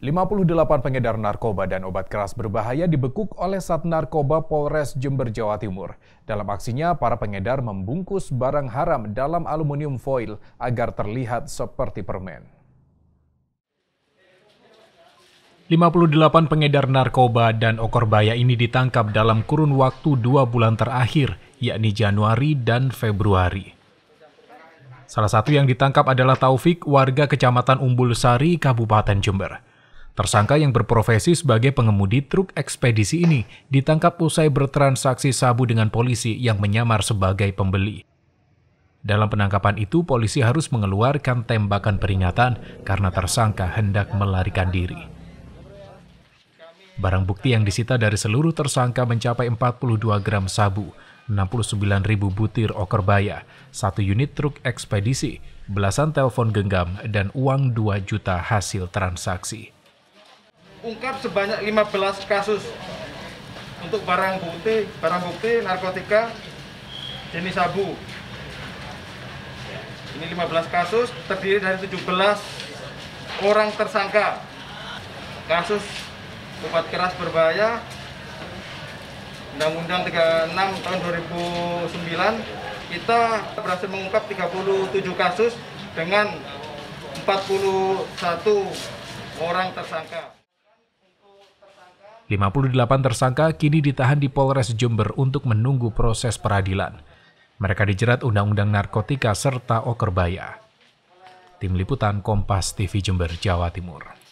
58 pengedar narkoba dan obat keras berbahaya dibekuk oleh Sat Narkoba Polres Jember, Jawa Timur. Dalam aksinya, para pengedar membungkus barang haram dalam aluminium foil agar terlihat seperti permen. 58 pengedar narkoba dan okor baya ini ditangkap dalam kurun waktu dua bulan terakhir, yakni Januari dan Februari. Salah satu yang ditangkap adalah Taufik, warga Kecamatan Umbul Sari, Kabupaten Jember. Tersangka yang berprofesi sebagai pengemudi truk ekspedisi ini ditangkap usai bertransaksi sabu dengan polisi yang menyamar sebagai pembeli. Dalam penangkapan itu, polisi harus mengeluarkan tembakan peringatan karena tersangka hendak melarikan diri. Barang bukti yang disita dari seluruh tersangka mencapai 42 gram sabu, 69 ribu butir okerbaya, satu unit truk ekspedisi, belasan telepon genggam, dan uang 2 juta hasil transaksi ungkap sebanyak 15 kasus untuk barang bukti, barang bukti narkotika jenis sabu. Ini 15 kasus terdiri dari 17 orang tersangka. Kasus obat keras berbahaya Undang-Undang 36 tahun 2009 kita berhasil mengungkap 37 kasus dengan 41 orang tersangka. 58 tersangka kini ditahan di Polres Jember untuk menunggu proses peradilan. Mereka dijerat Undang-Undang Narkotika serta Okerbaya. Tim Liputan Kompas TV Jember, Jawa Timur.